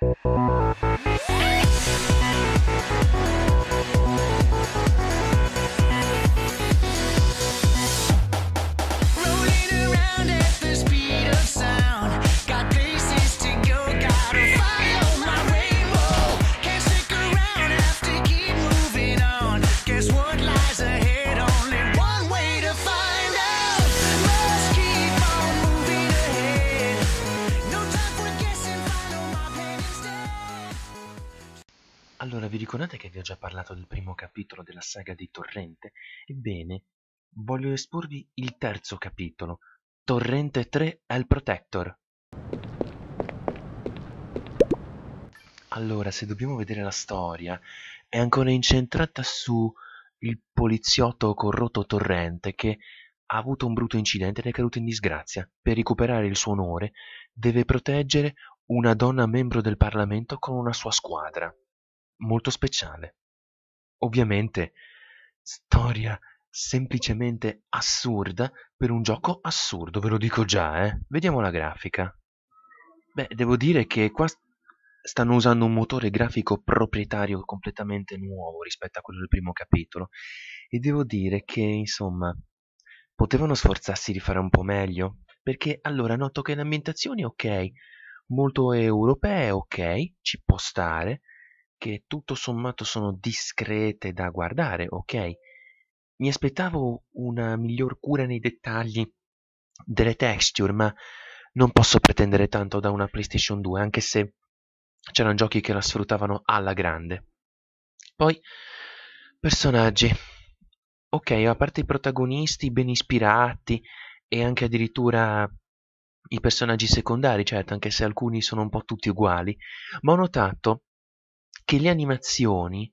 Thank you. Ricordate che vi ho già parlato del primo capitolo della saga di Torrente? Ebbene, voglio esporvi il terzo capitolo, Torrente 3 El Protector. Allora, se dobbiamo vedere la storia, è ancora incentrata su il poliziotto corrotto Torrente che ha avuto un brutto incidente ed è caduto in disgrazia. Per recuperare il suo onore, deve proteggere una donna membro del Parlamento con una sua squadra molto speciale. Ovviamente, storia semplicemente assurda per un gioco assurdo, ve lo dico già, eh. Vediamo la grafica. Beh, devo dire che qua stanno usando un motore grafico proprietario completamente nuovo rispetto a quello del primo capitolo e devo dire che, insomma, potevano sforzarsi di fare un po' meglio, perché allora noto che l'ambientazione è ok, molto europea ok, ci può stare, che tutto sommato sono discrete da guardare, ok? Mi aspettavo una miglior cura nei dettagli delle texture, ma non posso pretendere tanto da una PlayStation 2, anche se c'erano giochi che la sfruttavano alla grande. Poi, personaggi. Ok, a parte i protagonisti ben ispirati e anche addirittura i personaggi secondari, certo, anche se alcuni sono un po' tutti uguali, ma ho notato che le animazioni,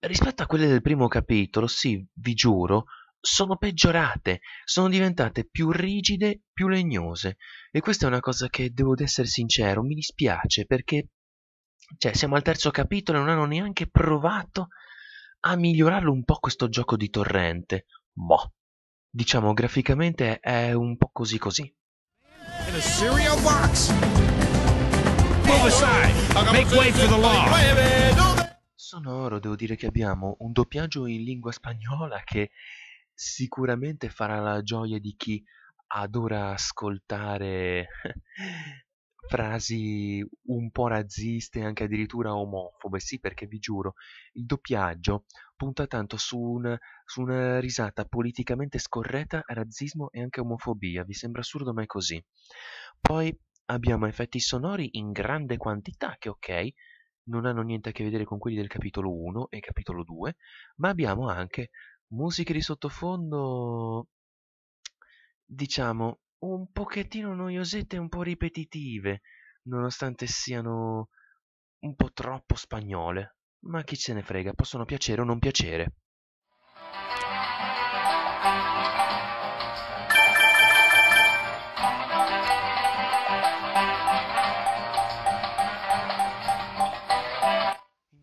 rispetto a quelle del primo capitolo, sì, vi giuro, sono peggiorate, sono diventate più rigide, più legnose. E questa è una cosa che, devo essere sincero, mi dispiace perché cioè, siamo al terzo capitolo e non hanno neanche provato a migliorarlo un po' questo gioco di torrente. Boh, diciamo graficamente è un po' così così. In a move aside. Make way for the law. Sonoro, devo dire che abbiamo un doppiaggio in lingua spagnola che sicuramente farà la gioia di chi adora ascoltare frasi un po' razziste, e anche addirittura omofobe, sì, perché vi giuro, il doppiaggio punta tanto su, un, su una risata politicamente scorretta, razzismo e anche omofobia, vi sembra assurdo ma è così. Poi abbiamo effetti sonori in grande quantità che ok, non hanno niente a che vedere con quelli del capitolo 1 e capitolo 2, ma abbiamo anche musiche di sottofondo, diciamo, un pochettino noiosette e un po' ripetitive, nonostante siano un po' troppo spagnole. Ma chi se ne frega, possono piacere o non piacere.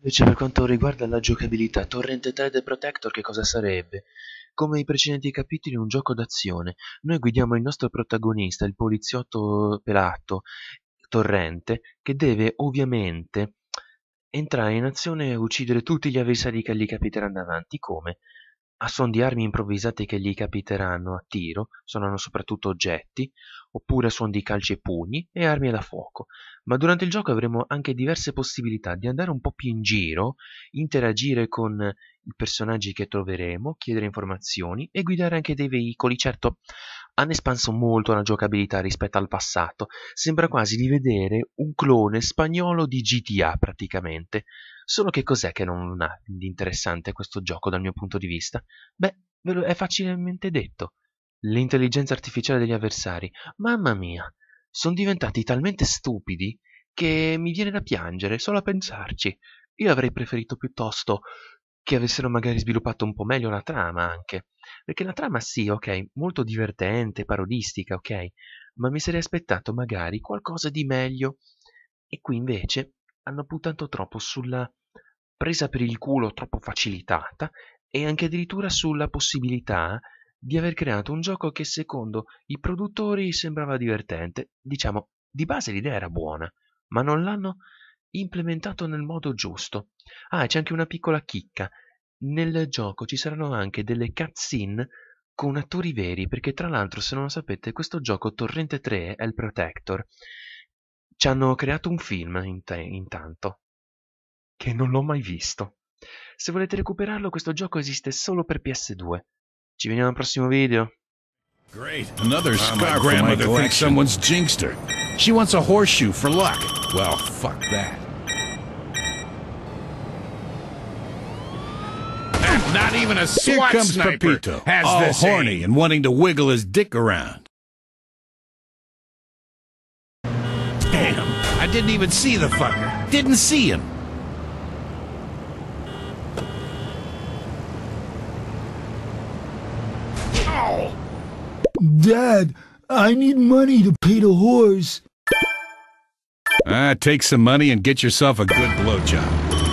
Invece per quanto riguarda la giocabilità, Torrente 3 The Protector che cosa sarebbe? Come i precedenti capitoli, un gioco d'azione. Noi guidiamo il nostro protagonista, il poliziotto pelato Torrente, che deve ovviamente entrare in azione e uccidere tutti gli avversari che gli capiteranno davanti. Come? A son di armi improvvisate che gli capiteranno a tiro, saranno soprattutto oggetti, oppure suon di calci e pugni e armi da fuoco, ma durante il gioco avremo anche diverse possibilità di andare un po' più in giro, interagire con i personaggi che troveremo, chiedere informazioni e guidare anche dei veicoli. Certo, hanno espanso molto la giocabilità rispetto al passato, sembra quasi di vedere un clone spagnolo di GTA praticamente. Solo che cos'è che non ha di interessante questo gioco dal mio punto di vista? Beh, ve lo è facilmente detto l'intelligenza artificiale degli avversari. Mamma mia, sono diventati talmente stupidi che mi viene da piangere solo a pensarci. Io avrei preferito piuttosto che avessero magari sviluppato un po' meglio la trama anche. Perché la trama sì, ok, molto divertente, parodistica, ok, ma mi sarei aspettato magari qualcosa di meglio. E qui invece hanno puntato troppo sulla presa per il culo troppo facilitata e anche addirittura sulla possibilità di aver creato un gioco che secondo i produttori sembrava divertente. Diciamo, di base l'idea era buona, ma non l'hanno implementato nel modo giusto. Ah, e c'è anche una piccola chicca. Nel gioco ci saranno anche delle cutscene con attori veri, perché tra l'altro, se non lo sapete, questo gioco Torrente 3 è il Protector. Ci hanno creato un film int- intanto, che non l'ho mai visto. Se volete recuperarlo, questo gioco esiste solo per PS2. Ci vediamo al prossimo video. Great. Another uh, my grandmother my thinks someone's jinxed her. She wants a horseshoe for luck. Well, fuck that. Not even a Here comes sniper Pepito, has all this horny aim. and wanting to wiggle his dick around. Damn, I didn't even see the fucker. Didn't see him. Dad, I need money to pay the horse. Ah, take some money and get yourself a good blowjob.